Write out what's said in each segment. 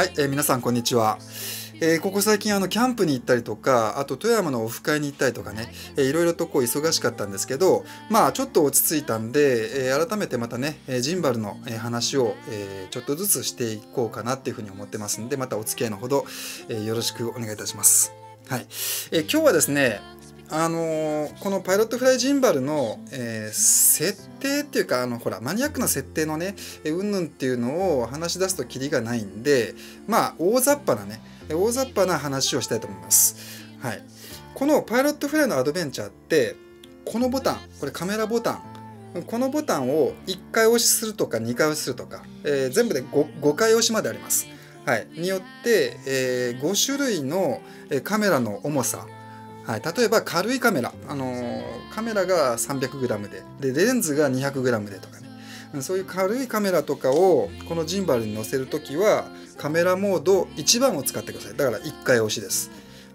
はい、えー、皆さんこんにちは。えー、ここ最近あのキャンプに行ったりとかあと富山のオフ会に行ったりとかね、えいろいろとこう忙しかったんですけどまあちょっと落ち着いたんで、えー、改めてまたね、えジンバルの話を、えちょっとずつしていこうかなっていうふうに思ってますんでまたお付き合いのほど、えよろしくお願いいたします。はい、え今日はですねあのー、このパイロットフライジンバルの、えー、設定っていうかあのほらマニアックな設定のねうんぬんっていうのを話し出すとキリがないんでまあ大雑把なね大雑把な話をしたいと思います。はい、このパイロットフライのアドベンチャーってこのボタンこれカメラボタンこのボタンを1回押しするとか2回押しするとか、えー、全部で 5, 5回押しまであります。はい、によって、え5種類のカメラの重さはい、例えば軽いカメラ、あのー、カメラが 300g ででレンズが 200g でとかねそういう軽いカメラとかをこのジンバルに載せる時はカメラモード1番を使ってくださいだから1回押しです、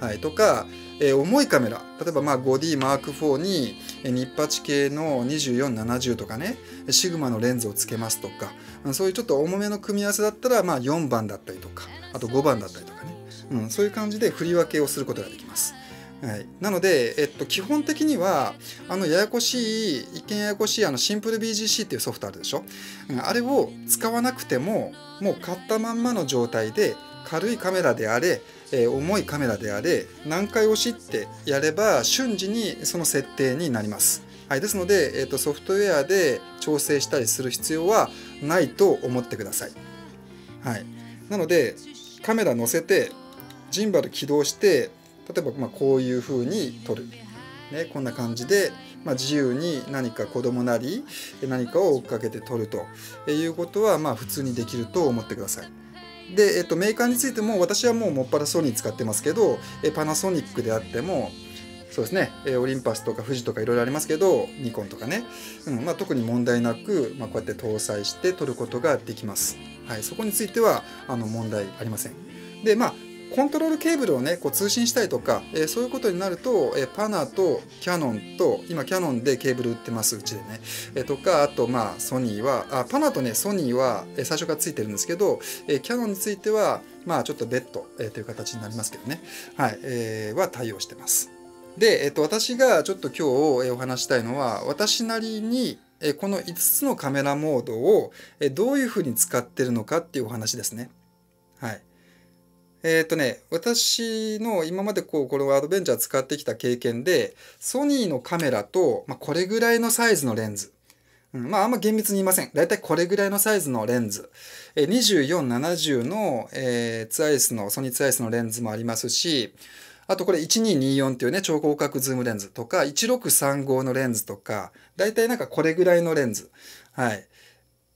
はい、とか、えー、重いカメラ例えばまあ 5DM4 にニッパチ系の2470とかねシグマのレンズをつけますとかそういうちょっと重めの組み合わせだったらまあ4番だったりとかあと5番だったりとかね、うん、そういう感じで振り分けをすることができますはい、なので、えっと、基本的にはあのややこしい一見ややこしいあのシンプル BGC っていうソフトあるでしょ、うん、あれを使わなくてももう買ったまんまの状態で軽いカメラであれ、えー、重いカメラであれ何回押しってやれば瞬時にその設定になります。はい、ですので、えっと、とソフトウェアで調整したりする必要はないと思ってください。はい、なのでカメラ載せてジンバル起動して例えばまこういうふうに撮る、ね、こんな感じで、ま自由に何か子供なり何かを追っかけて撮るということはま普通にできると思ってください。で、えっと、メーカーについても私はもうもっぱらソニー使ってますけどパナソニックであってもそうですね、えオリンパスとか富士とかいろいろありますけどニコンとかね、うんまあ、特に問題なく、まあ、こうやって搭載して撮ることができます、はい、そこについてはあの問題ありませんでまあコントロールケーブルをね、こう通信したりとか、えー、そういうことになると、えー、パナとキャノンと、今キャノンでケーブル売ってます、うちでね。えー、とか、あとまあソニーは、あ、パナとね、ソニーは、え最初からついてるんですけど、えキャノンについては、まあちょっと別途、えという形になりますけどね。はい、えー、は対応してます。で、えと、私がちょっと今日お話したいのは、私なりに、この5つのカメラモードをどういうふうに使ってるのかっていうお話ですね。はい。えっ、ー、とね、私の今までこう、このアドベンチャー使ってきた経験で、ソニーのカメラと、まあ、これぐらいのサイズのレンズ。うん、まあ、あんま厳密に言いません。だいたいこれぐらいのサイズのレンズ。え24、70の、えー、ツアイスの、ソニーツアイスのレンズもありますし、あとこれ1224っていうね、超広角ズームレンズとか、1635のレンズとか、だいたいなんかこれぐらいのレンズ。はい。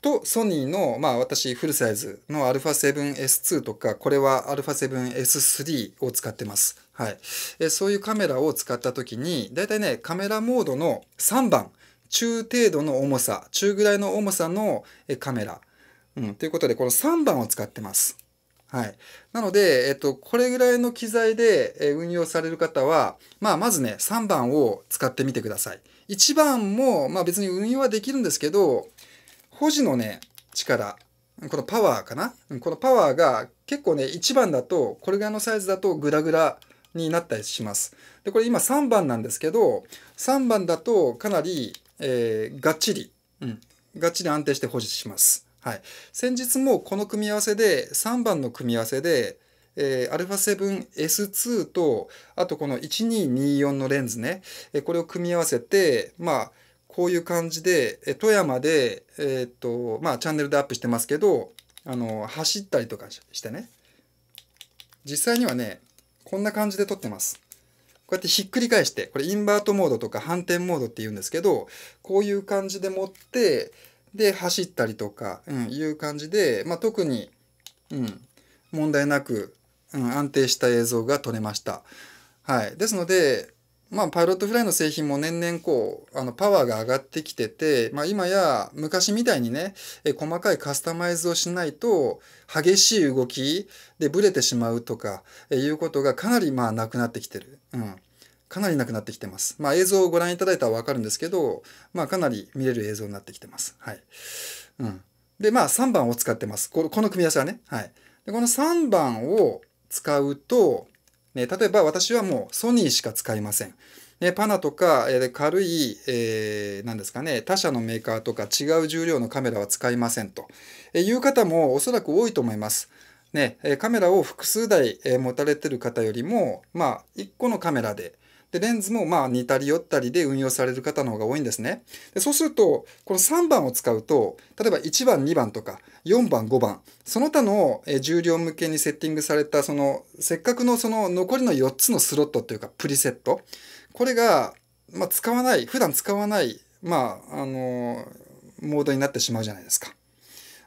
とソニーの、まあ私フルサイズの α7S2 とか、これは α7S3 を使ってます。はい。えそういうカメラを使った時に、だいたいね、カメラモードの3番、中程度の重さ、中ぐらいの重さのカメラ。うん、ということで、この3番を使ってます。はい。なので、えっと、これぐらいの機材で運用される方は、まあ、まずね、3番を使ってみてください。1番も、まあ別に運用はできるんですけど、保持のね、力、このパワーかなこのパワーが結構ね、1番だと、これぐらいのサイズだとグラグラになったりします。で、これ今3番なんですけど、3番だとかなり、えー、がっちり、うん、がっちり安定して保持します。はい。先日もこの組み合わせで、3番の組み合わせで、えフ α7S2 と、あとこの1224のレンズね、えこれを組み合わせて、まあ、こういう感じで、え富山で、えー、っと、まあ、チャンネルでアップしてますけど、あの、走ったりとかしてね。実際にはね、こんな感じで撮ってます。こうやってひっくり返して、これインバートモードとか反転モードって言うんですけど、こういう感じで持って、で、走ったりとか、うん、いう感じで、まあ、特に、うん、問題なく、うん、安定した映像が撮れました。はい。ですので、まあ、パイロットフライの製品も年々こう、あの、パワーが上がってきてて、まあ、今や昔みたいにね、え細かいカスタマイズをしないと、激しい動きでブレてしまうとか、えいうことがかなりまあ、なくなってきてる。うん。かなりなくなってきてます。まあ、映像をご覧いただいたらわかるんですけど、まあ、かなり見れる映像になってきてます。はい。うん。で、まあ、3番を使ってます。この組み合わせはね。はい。でこの3番を使うと、ね、例えば私はもうソニーしか使いません。ね、パナとか、え軽い、えー、ですかね、他社のメーカーとか違う重量のカメラは使いませんと、えいう方もおそらく多いと思います。ね、カメラを複数台持たれてる方よりも、まあ、1個のカメラでで、レンズもまあ似たり寄ったりで運用される方の方が多いんですね。でそうすると、この3番を使うと、例えば1番、2番とか、4番、5番、その他の重量向けにセッティングされた、その、せっかくのその残りの4つのスロットというか、プリセット。これが、まあ、使わない、普段使わない、まあ、あのモードになってしまうじゃないですか。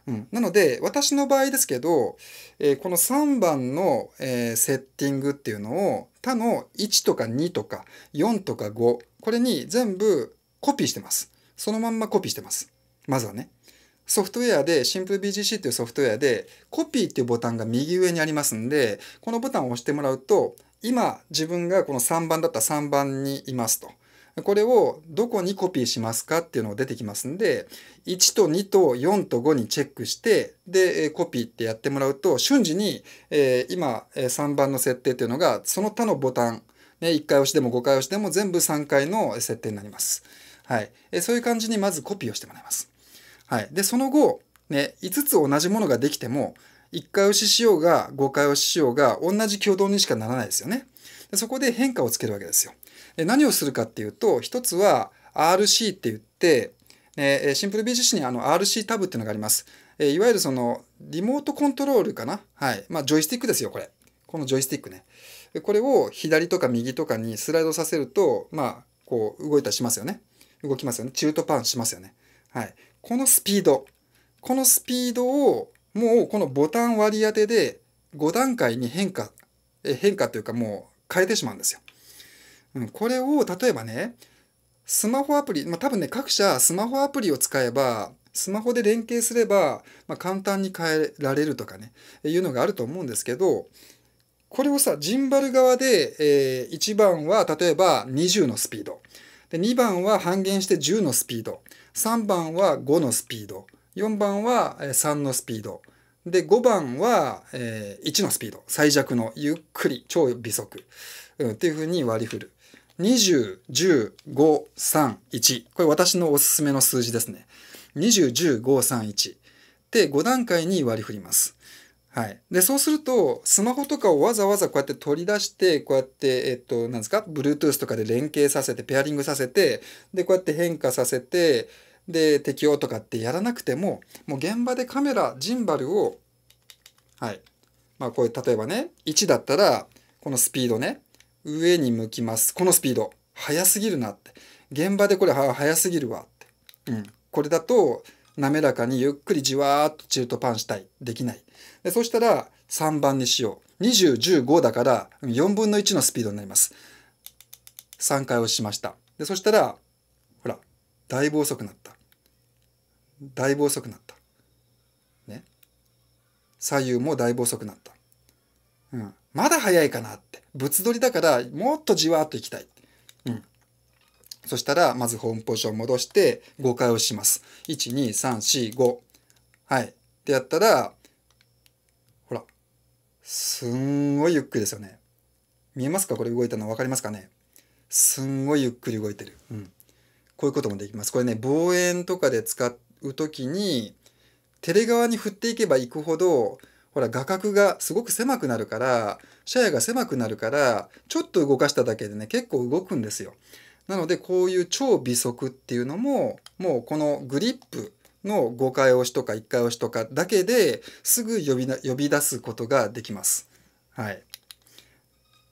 うん、なので、私の場合ですけど、えー、この3番の、えー、セッティングっていうのを、他の1とか2とか4とか5、これに全部コピーしてます。そのまんまコピーしてます。まずはね。ソフトウェアで、シンプル BGC っていうソフトウェアで、コピーっていうボタンが右上にありますんで、このボタンを押してもらうと、今自分がこの3番だった3番にいますと。これをどこにコピーしますかっていうのが出てきますんで、1と2と4と5にチェックして、で、コピーってやってもらうと、瞬時に、えー、今、3番の設定っていうのが、その他のボタン、ね、1回押しでも5回押しでも全部3回の設定になります。はい。えそういう感じにまずコピーをしてもらいます。はい。で、その後、ね、5つ同じものができても、1回押ししようが5回押ししようが同じ挙動にしかならないですよね。でそこで変化をつけるわけですよ。で何をするかっていうと、一つは RC って言って、えシンプル BGC にあの RC タブっていうのがあります。えいわゆるそのリモートコントロールかな。はい。まあ、ジョイスティックですよ、これ。このジョイスティックね。これを左とか右とかにスライドさせると、まあ、こう動いたりしますよね。動きますよね。中途パンしますよね。はい。このスピード。このスピードを、もうこのボタン割り当てで5段階に変化、変化というかもう変えてしまうんですよ。うん、これを例えばね、スマホアプリ、まあ、多分ね、各社スマホアプリを使えば、スマホで連携すれば、まあ、簡単に変えられるとかね、いうのがあると思うんですけど、これをさ、ジンバル側で、えー、1番は例えば20のスピード。で2番は半減して10のスピード。3番は5のスピード。4番は3のスピード。で、5番は、えー、1のスピード、最弱の、ゆっくり、超微速、うん、っていうふうに割り振る。20、10、5、3、1。これ私のおすすめの数字ですね。20、10、5、3、1。で、5段階に割り振ります。はい。で、そうすると、スマホとかをわざわざこうやって取り出して、こうやって、えっと、なんですか、Bluetooth とかで連携させて、ペアリングさせて、で、こうやって変化させて、で適応とかってやらなくてももう現場でカメラジンバルをはいまあこれ例えばね1だったらこのスピードね上に向きますこのスピード速すぎるなって現場でこれ速すぎるわって、うん、これだと滑らかにゆっくりじわーっと中途パンしたいできないでそしたら3番にしよう2015だから4分の1のスピードになります3回押しましたでそしたらだいぶ遅くなった。だいぶ遅くなった。ね。左右もだいぶ遅くなった。うん。まだ早いかなって。物撮りだから、もっとじわっと行きたい。うん。そしたら、まずホームポジション戻して、5回押します。1、2、3、4、5。はい。ってやったら、ほら。すんごいゆっくりですよね。見えますかこれ動いたの分かりますかねすんごいゆっくり動いてる。うん。こういうこともできます。これね、望遠とかで使う時に、テレ側に振っていけばいくほど、ほら画角がすごく狭くなるから、視野が狭くなるから、ちょっと動かしただけでね、結構動くんですよ。なので、こういう超微速っていうのも、もうこのグリップの5回押しとか1回押しとかだけですぐ呼び呼び出すことができます。はい。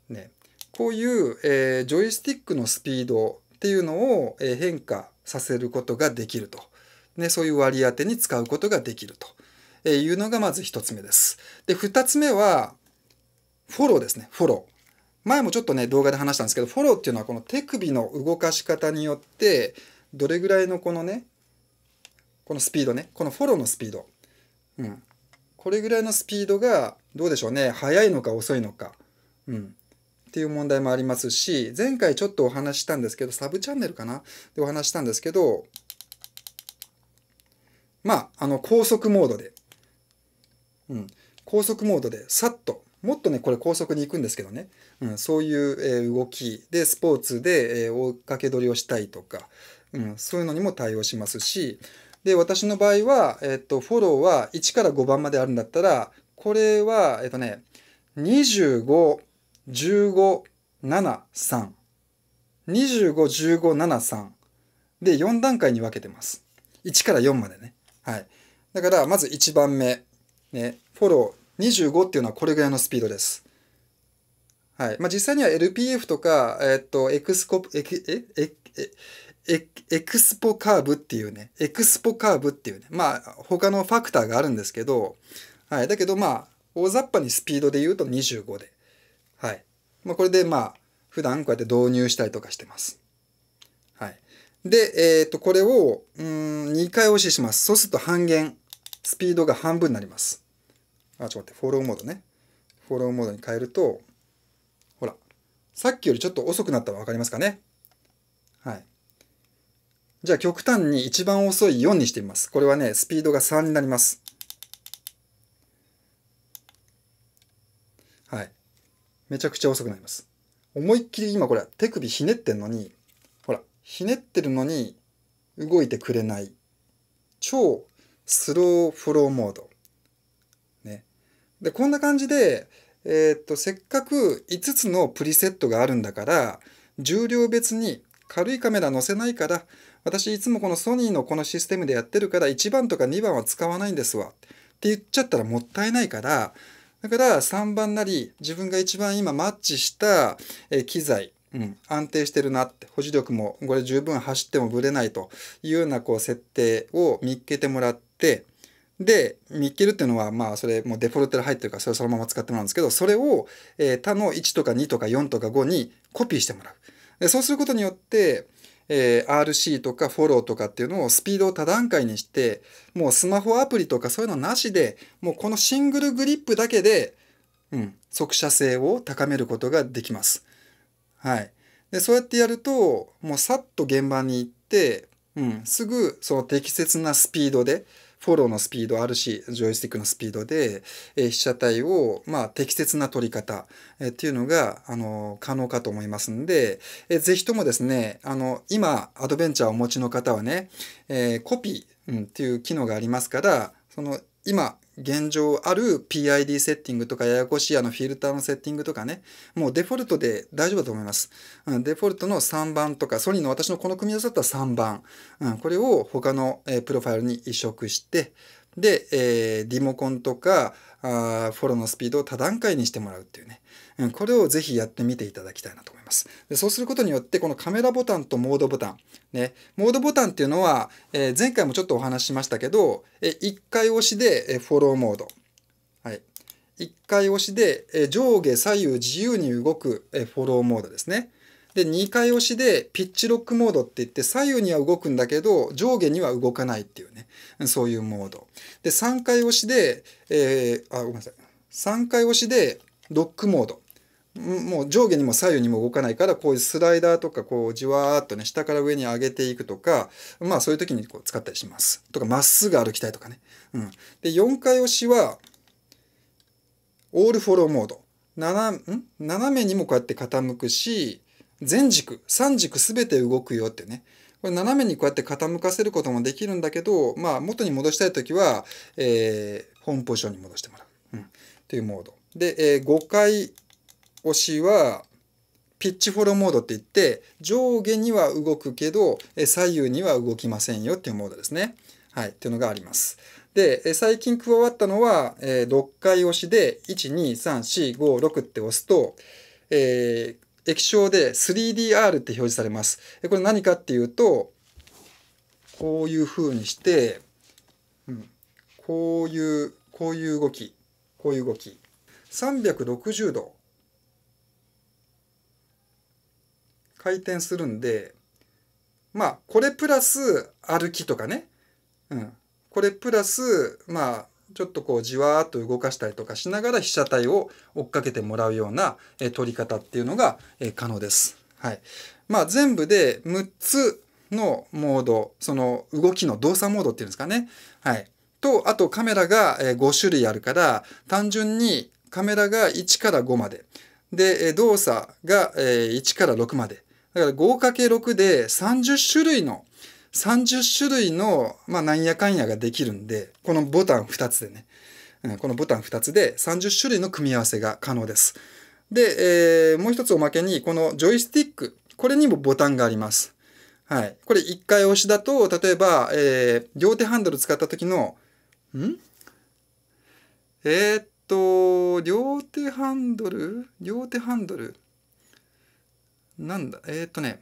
ね。こういう、えー、ジョイスティックのスピードっていうのを変化させることができると、ね、そういう割り当てに使うことができるというのがまず1つ目です。で2つ目はフォローですねフォロー。前もちょっとね動画で話したんですけどフォローっていうのはこの手首の動かし方によってどれぐらいのこのねこのスピードねこのフォローのスピード、うん、これぐらいのスピードがどうでしょうね速いのか遅いのか、うん、っていう問題もありますし、前回ちょっとお話したんですけど、サブチャンネルかなでお話したんですけど、まあ、あの、高速モードで、うん、高速モードでさっと、もっとね、これ高速に行くんですけどね、うん、そういう、えー、動きで、スポーツで、えー、追っかけ取りをしたいとか、うん、そういうのにも対応しますし、で、私の場合は、えっ、ー、と、フォローは1から5番まであるんだったら、これは、えっ、とね、25、1573。251573で4段階に分けてます。1から4までね。はい。だからまず1番目。ね、フォロー25っていうのはこれぐらいのスピードです。はい。まあ、実際には LPF とか、えっと、エクスコ、エク、え、え、え、エクスポカーブっていうね、エクスポカーブっていうね、まあ、他のファクターがあるんですけど、はい。だけどまあ、大雑把にスピードで言うと25で。はい。まあ、これでまあ、普段こうやって導入したりとかしてます。はい。で、えっ、ー、と、これを、うん、2回押しします。そうすると半減。スピードが半分になります。あ、ちょっと待って、フォローモードね。フォローモードに変えると、ほら、さっきよりちょっと遅くなったの分かりますかね。はい。じゃあ、極端に一番遅い4にしてみます。これはね、スピードが3になります。めちゃくちゃ遅くなります。思いっきり今これ手首ひねってんのに、ほら、ひねってるのに動いてくれない。超スローフローモード。ね。で、こんな感じで、えー、っと、せっかく5つのプリセットがあるんだから、重量別に軽いカメラ載せないから、私いつもこのソニーのこのシステムでやってるから1番とか2番は使わないんですわ。って言っちゃったらもったいないから、だから3番なり自分が一番今マッチした機材、うん、安定してるなって保持力もこれ十分走ってもぶれないというようなこう設定を見っけてもらってで見っけるっていうのはまあそれもうデフォルトで入ってるからそれをそのまま使ってもらうんですけどそれを他の1とか2とか4とか5にコピーしてもらう。でそうすることによってえー、RC とかフォローとかっていうのをスピードを多段階にして、もうスマホアプリとかそういうのなしで、もうこのシングルグリップだけで、うん、速射性を高めることができます。はい。で、そうやってやると、もうさっと現場に行って、うん、すぐその適切なスピードで、フォローのスピードあるし、ジョイスティックのスピードで、えー、被写体を、まあ、適切な撮り方、えー、っていうのが、あの、可能かと思いますんで、えー、ぜひともですね、あの、今、アドベンチャーをお持ちの方はね、えー、コピー、うん、っていう機能がありますから、その、今、現状ある PID セッティングとかややこしいあのフィルターのセッティングとかね、もうデフォルトで大丈夫だと思います。うん、デフォルトの3番とか、ソニーの私のこの組み合わせだったら3番。うん、これを他の、えー、プロファイルに移植して、で、えー、リモコンとか、あフォローのスピードを多段階にしてもらうっていうね、うん、これをぜひやってみていただきたいなと思います。でそうすることによってこのカメラボタンとモードボタン、ね、モードボタンっていうのは、えー、前回もちょっとお話ししましたけど、えー、1回押しで、えー、フォローモード、はい、1回押しで、えー、上下左右自由に動く、えー、フォローモードですね。で、2回押しでピッチロックモードって言って左右には動くんだけど上下には動かないっていうね、そういうモード。で、3回押しで、えー、あ、ごめんなさい。3回押しでロックモード。もう上下にも左右にも動かないから、こういうスライダーとか、こう、じわーっとね、下から上に上げていくとか、まあそういう時にこう使ったりします。とか、まっすぐ歩きたいとかね。うん。で、4回押しは、オールフォローモード。斜めにもこうやって傾くし、全軸、三軸すべて動くよってね。これ斜めにこうやって傾かせることもできるんだけど、まあ元に戻したいときは、えー、ホームポジションに戻してもらう。うん。というモード。で、えー、5回押しは、ピッチフォローモードって言って、上下には動くけど、左右には動きませんよっていうモードですね。はい。っていうのがあります。で、最近加わったのは、6回押しで、1、2、3、4、5、6って押すと、えー、液晶で 3DR って表示されます。これ何かっていうと、こういう風にして、うん、こういう、こういう動き、こういう動き。360度回転するんで、まあ、これプラス歩きとかね、うん、これプラス、まあ、ちょっとこうじわーっと動かしたりとかしながら被写体を追っかけてもらうような、え撮り方っていうのが、え可能です。はい。まあ全部で6つのモード、その動きの動作モードっていうんですかね。はい。と、あとカメラが5種類あるから、単純にカメラが1から5まで。で、動作が1から6まで。だから 5×6 で30種類の30種類の、まあ、なんやかんやができるんで、このボタン2つでね、うん、このボタン2つで30種類の組み合わせが可能です。で、えー、もう一つおまけに、このジョイスティック、これにもボタンがあります。はい。これ1回押しだと、例えば、えー、両手ハンドル使った時の、んえー、っと、両手ハンドル両手ハンドルなんだ、えー、っとね、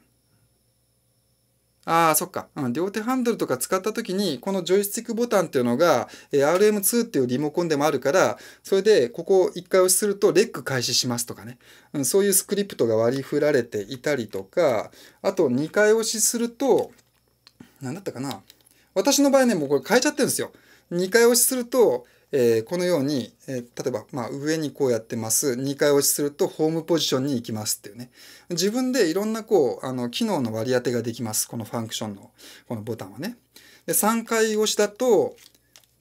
ああ、そっか、うん。両手ハンドルとか使った時に、このジョイスティックボタンっていうのが、えー、RM2 っていうリモコンでもあるから、それで、ここを1回押しすると、レック開始しますとかね、うん。そういうスクリプトが割り振られていたりとか、あと2回押しすると、何だったかな。私の場合ね、もうこれ変えちゃってるんですよ。2回押しすると、えー、このように、えー、例えば、まあ、上にこうやってます。2回押しするとホームポジションに行きますっていうね。自分でいろんなこう、あの、機能の割り当てができます。このファンクションの、このボタンはね。で、3回押しだと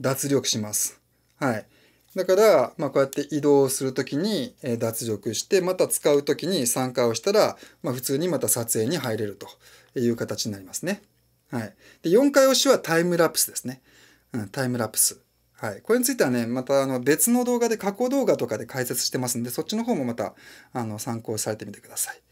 脱力します。はい。だから、まあ、こうやって移動するときに脱力して、また使うときに3回押したら、まあ、普通にまた撮影に入れるという形になりますね。はい。で、4回押しはタイムラプスですね。うん、タイムラプス。はい。これについてはね、またあの別の動画で過去動画とかで解説してますんで、そっちの方もまたあの参考されてみてください。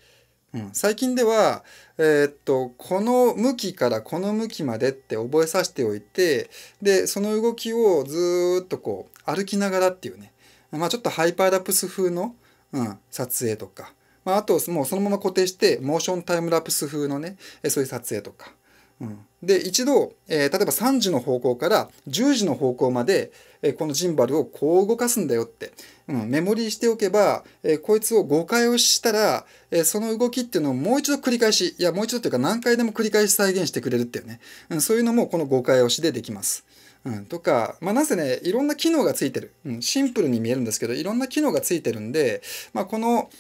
うん、最近では、えー、っと、この向きからこの向きまでって覚えさせておいて、で、その動きをずっとこう歩きながらっていうね、まあちょっとハイパーラプス風の、うん、撮影とか、まあ、あともうそのまま固定して、モーションタイムラプス風のね、そういう撮影とか、うん、で一度、えー、例えば3時の方向から10時の方向まで、えー、このジンバルをこう動かすんだよって、うん、メモリーしておけば、えー、こいつを誤解をしたら、えその動きっていうのをもう一度繰り返しいやもう一度というか何回でも繰り返し再現してくれるっていうね、うん、そういうのもこの誤解押しでできます。うん、とか、まあ、なぜねいろんな機能がついてる、うん、シンプルに見えるんですけどいろんな機能がついてるんで、まあ、この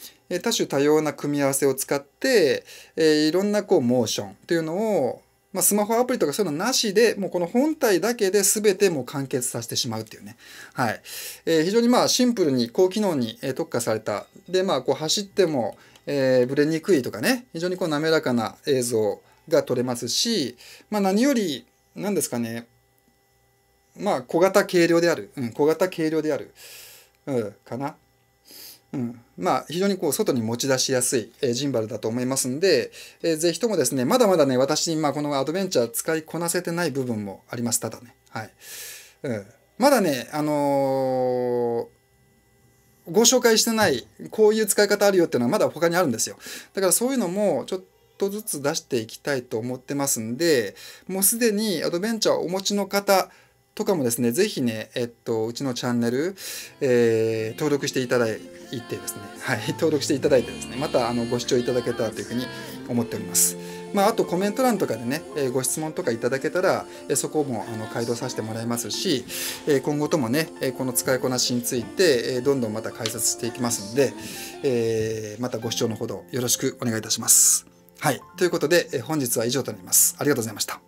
多種多様な組み合わせを使って、えいろんなこうモーションというのをまあ、スマホアプリとかそういうのなしで、もうこの本体だけで全てもう完結させてしまうっていうね。はい。えー、非常にまあシンプルに高機能に特化された。で、まあこう走っても、えー、ブレにくいとかね、非常にこう滑らかな映像が撮れますし、まあ何より、何ですかね、まあ小型軽量である。うん、小型軽量である。うん、かな。うん、まあ非常にこう外に持ち出しやすい、えー、ジンバルだと思いますんで、えー、ぜひともですねまだまだね私、まあ、このアドベンチャー使いこなせてない部分もありますただね、はいうん、まだねあのーご紹介してないこういう使い方あるよっていうのはまだ他にあるんですよだからそういうのもちょっとずつ出していきたいと思ってますんでもうすでにアドベンチャーをお持ちの方とかもですね、ぜひね、えっと、うちのチャンネル、えー、登録していただいてですね、はい、登録していただいてですね、またあのご視聴いただけたらというふうに思っております。まあ、あとコメント欄とかでね、えご質問とかいただけたら、えそこもあの回答させてもらいますし、え今後ともね、えこの使いこなしについて、えどんどんまた解説していきますので、えまたご視聴のほどよろしくお願いいたします。はい。ということで、え本日は以上となります。ありがとうございました。